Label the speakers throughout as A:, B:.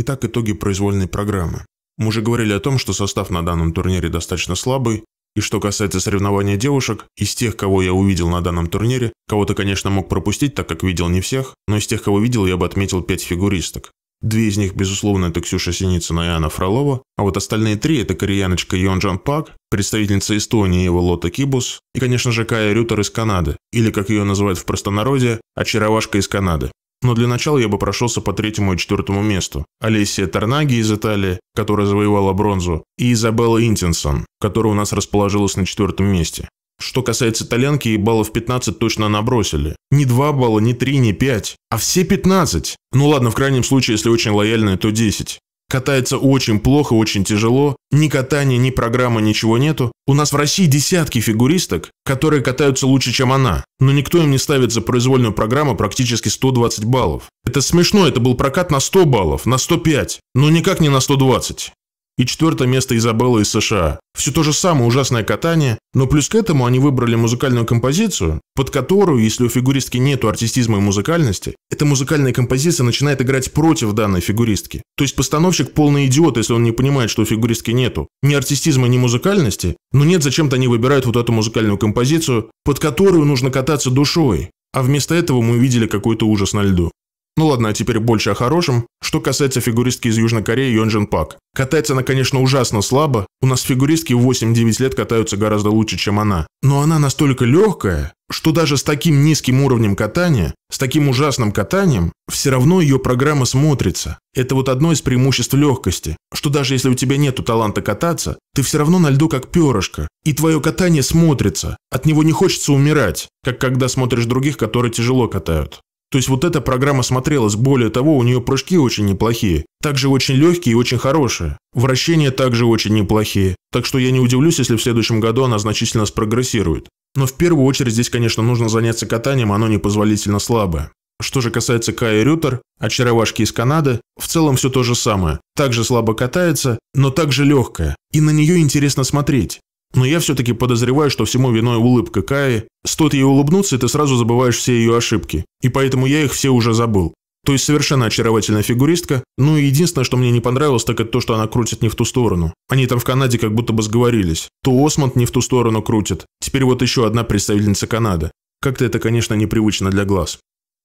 A: Итак, итоги произвольной программы. Мы уже говорили о том, что состав на данном турнире достаточно слабый, и что касается соревнования девушек, из тех, кого я увидел на данном турнире, кого-то, конечно, мог пропустить, так как видел не всех, но из тех, кого видел, я бы отметил пять фигуристок. Две из них, безусловно, это Ксюша Синицына и Анна Фролова, а вот остальные три – это кореяночка Йон Пак, представительница Эстонии Ева Лота Кибус и, конечно же, Кая Рютер из Канады, или, как ее называют в простонародье, очаровашка из Канады. Но для начала я бы прошелся по третьему и четвертому месту. Олесия Торнаги из Италии, которая завоевала бронзу, и Изабелла Интенсон, которая у нас расположилась на четвертом месте. Что касается итальянки, баллов 15 точно набросили. Не 2 балла, не 3, не 5, а все 15. Ну ладно, в крайнем случае, если очень лояльные, то 10. Катается очень плохо, очень тяжело. Ни катания, ни программы, ничего нету. У нас в России десятки фигуристок, которые катаются лучше, чем она. Но никто им не ставит за произвольную программу практически 120 баллов. Это смешно, это был прокат на 100 баллов, на 105, но никак не на 120. И четвертое место Изабелла из США. Все то же самое ужасное катание, но плюс к этому они выбрали музыкальную композицию, под которую, если у фигуристки нету артистизма и музыкальности, эта музыкальная композиция начинает играть против данной фигуристки. То есть постановщик полный идиот, если он не понимает, что у фигуристки нету ни артистизма, ни музыкальности, но нет, зачем-то они выбирают вот эту музыкальную композицию, под которую нужно кататься душой. А вместо этого мы увидели какой-то ужас на льду. Ну ладно, а теперь больше о хорошем. Что касается фигуристки из Южной Кореи Йонжин Пак. Катается она, конечно, ужасно слабо. У нас фигуристки в 8-9 лет катаются гораздо лучше, чем она. Но она настолько легкая, что даже с таким низким уровнем катания, с таким ужасным катанием, все равно ее программа смотрится. Это вот одно из преимуществ легкости, что даже если у тебя нету таланта кататься, ты все равно на льду как перышко, и твое катание смотрится, от него не хочется умирать, как когда смотришь других, которые тяжело катают. То есть вот эта программа смотрелась, более того, у нее прыжки очень неплохие, также очень легкие и очень хорошие. Вращения также очень неплохие, так что я не удивлюсь, если в следующем году она значительно спрогрессирует. Но в первую очередь здесь, конечно, нужно заняться катанием, оно непозволительно слабое. Что же касается Кая Рютер, очаровашки из Канады, в целом все то же самое. Также слабо катается, но также легкая. И на нее интересно смотреть. Но я все-таки подозреваю, что всему виной улыбка Каи. Стоит ей улыбнуться, и ты сразу забываешь все ее ошибки. И поэтому я их все уже забыл. То есть совершенно очаровательная фигуристка. Ну и единственное, что мне не понравилось, так это то, что она крутит не в ту сторону. Они там в Канаде как будто бы сговорились. То Осмонд не в ту сторону крутит. Теперь вот еще одна представительница Канады. Как-то это, конечно, непривычно для глаз.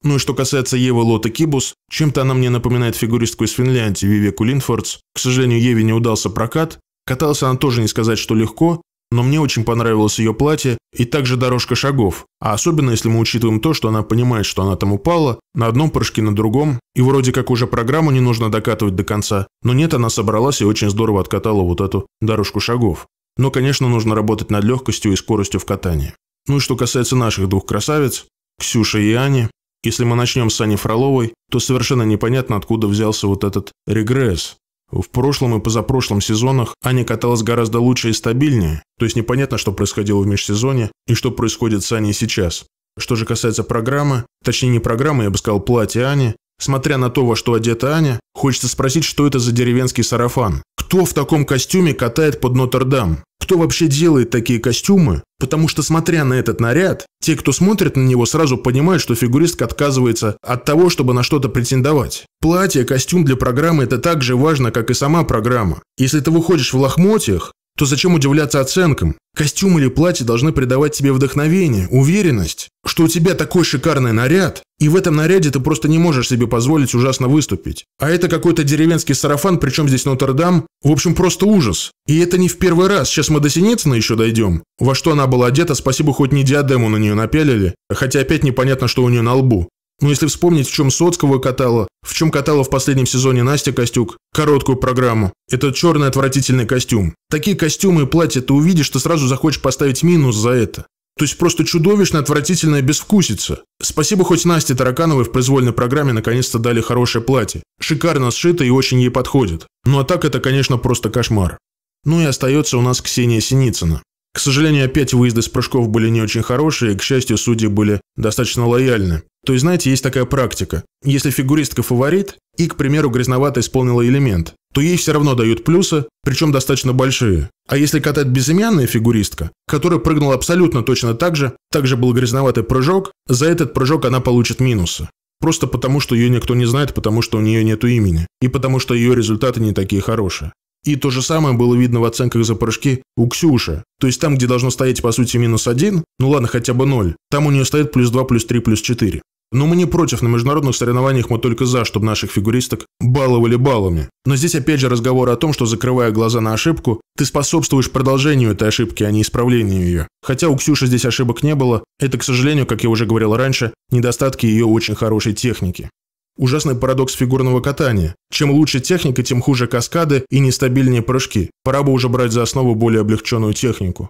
A: Ну и что касается Евы Лоты Кибус, чем-то она мне напоминает фигуристку из Финляндии Вивеку Линфордс. К сожалению, Еве не удался прокат. Каталась она тоже не сказать, что легко, но мне очень понравилось ее платье и также дорожка шагов, а особенно если мы учитываем то, что она понимает, что она там упала, на одном прыжке на другом, и вроде как уже программу не нужно докатывать до конца, но нет, она собралась и очень здорово откатала вот эту дорожку шагов. Но, конечно, нужно работать над легкостью и скоростью в катании. Ну и что касается наших двух красавиц, Ксюша и Ани, если мы начнем с Ани Фроловой, то совершенно непонятно, откуда взялся вот этот регресс. В прошлом и позапрошлом сезонах Аня каталась гораздо лучше и стабильнее, то есть непонятно, что происходило в межсезонье и что происходит с Аней сейчас. Что же касается программы, точнее не программы, я бы сказал, платья Ани, смотря на то, во что одета Аня, хочется спросить, что это за деревенский сарафан. Кто в таком костюме катает под Нотр-Дам? Кто вообще делает такие костюмы? Потому что, смотря на этот наряд, те, кто смотрит на него, сразу понимают, что фигуристка отказывается от того, чтобы на что-то претендовать. Платье, костюм для программы – это так же важно, как и сама программа. Если ты выходишь в лохмотьях, то зачем удивляться оценкам? Костюм или платье должны придавать тебе вдохновение, уверенность, что у тебя такой шикарный наряд, и в этом наряде ты просто не можешь себе позволить ужасно выступить. А это какой-то деревенский сарафан, причем здесь Нотр-Дам. В общем, просто ужас. И это не в первый раз, сейчас мы до Синицына еще дойдем. Во что она была одета, спасибо, хоть не диадему на нее напялили, хотя опять непонятно, что у нее на лбу. Но ну, если вспомнить, в чем Соцкого катала, в чем катала в последнем сезоне Настя Костюк, короткую программу, это черный отвратительный костюм. Такие костюмы и платья ты увидишь, что сразу захочешь поставить минус за это. То есть просто чудовищно отвратительная безвкусица. Спасибо хоть Насте Таракановой в произвольной программе наконец-то дали хорошее платье. Шикарно сшито и очень ей подходит. Ну а так это, конечно, просто кошмар. Ну и остается у нас Ксения Синицына. К сожалению, опять выезды с прыжков были не очень хорошие, и, к счастью, судьи были достаточно лояльны. То есть, знаете, есть такая практика. Если фигуристка фаворит и, к примеру, грязновато исполнила элемент, то ей все равно дают плюсы, причем достаточно большие. А если катать безымянная фигуристка, которая прыгнула абсолютно точно так же, также был грязноватый прыжок, за этот прыжок она получит минусы. Просто потому, что ее никто не знает, потому что у нее нет имени, и потому что ее результаты не такие хорошие. И то же самое было видно в оценках за прыжки у Ксюши. То есть там, где должно стоять, по сути, минус один, ну ладно, хотя бы ноль, там у нее стоит плюс два, плюс три, плюс четыре. Но мы не против, на международных соревнованиях мы только за, чтобы наших фигуристок баловали баллами. Но здесь опять же разговор о том, что закрывая глаза на ошибку, ты способствуешь продолжению этой ошибки, а не исправлению ее. Хотя у Ксюши здесь ошибок не было, это, к сожалению, как я уже говорил раньше, недостатки ее очень хорошей техники. Ужасный парадокс фигурного катания. Чем лучше техника, тем хуже каскады и нестабильнее прыжки. Пора бы уже брать за основу более облегченную технику.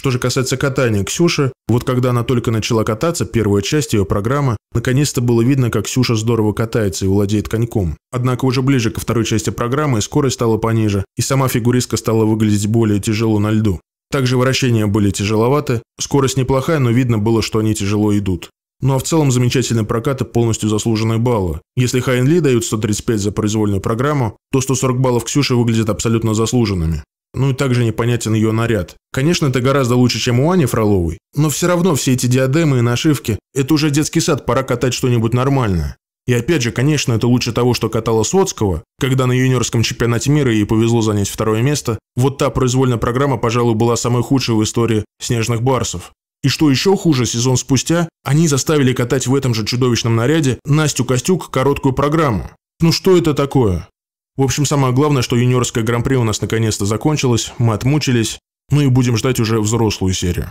A: Что же касается катания Ксюши, вот когда она только начала кататься, первая часть ее программы, наконец-то было видно, как Ксюша здорово катается и владеет коньком. Однако уже ближе ко второй части программы скорость стала пониже, и сама фигуристка стала выглядеть более тяжело на льду. Также вращения были тяжеловаты, скорость неплохая, но видно было, что они тяжело идут. Ну а в целом замечательный прокат и полностью заслуженные баллы. Если Хайнли e дают 135 за произвольную программу, то 140 баллов Ксюши выглядят абсолютно заслуженными ну и также непонятен ее наряд. Конечно, это гораздо лучше, чем у Ани Фроловой, но все равно все эти диадемы и нашивки – это уже детский сад, пора катать что-нибудь нормальное. И опять же, конечно, это лучше того, что катала Соцкого, когда на юниорском чемпионате мира ей повезло занять второе место. Вот та произвольная программа, пожалуй, была самой худшей в истории «Снежных барсов». И что еще хуже, сезон спустя они заставили катать в этом же чудовищном наряде Настю Костюк короткую программу. Ну что это такое? В общем, самое главное, что юниорское гран-при у нас наконец-то закончилось, мы отмучились, ну и будем ждать уже взрослую серию.